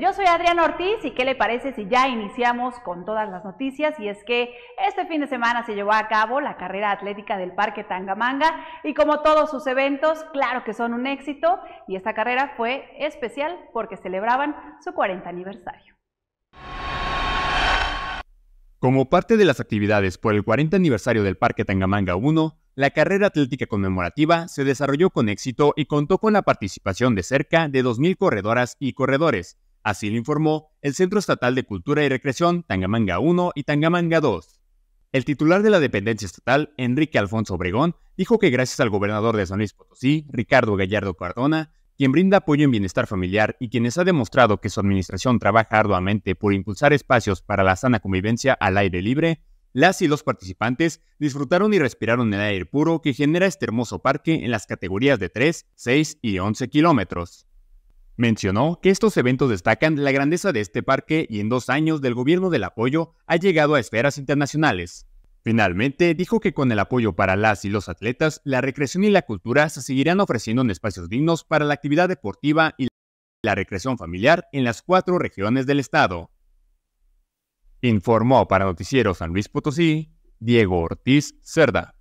Yo soy Adriana Ortiz y qué le parece si ya iniciamos con todas las noticias y es que este fin de semana se llevó a cabo la carrera atlética del Parque Tangamanga y como todos sus eventos, claro que son un éxito y esta carrera fue especial porque celebraban su 40 aniversario. Como parte de las actividades por el 40 aniversario del Parque Tangamanga 1, la carrera atlética conmemorativa se desarrolló con éxito y contó con la participación de cerca de 2.000 corredoras y corredores, Así lo informó el Centro Estatal de Cultura y Recreación Tangamanga 1 y Tangamanga 2. El titular de la dependencia estatal, Enrique Alfonso Obregón, dijo que gracias al gobernador de San Luis Potosí, Ricardo Gallardo Cardona, quien brinda apoyo en bienestar familiar y quienes ha demostrado que su administración trabaja arduamente por impulsar espacios para la sana convivencia al aire libre, las y los participantes disfrutaron y respiraron el aire puro que genera este hermoso parque en las categorías de 3, 6 y 11 kilómetros. Mencionó que estos eventos destacan la grandeza de este parque y en dos años del gobierno del apoyo ha llegado a esferas internacionales. Finalmente, dijo que con el apoyo para las y los atletas, la recreación y la cultura se seguirán ofreciendo en espacios dignos para la actividad deportiva y la recreación familiar en las cuatro regiones del estado. Informó para Noticiero San Luis Potosí, Diego Ortiz Cerda.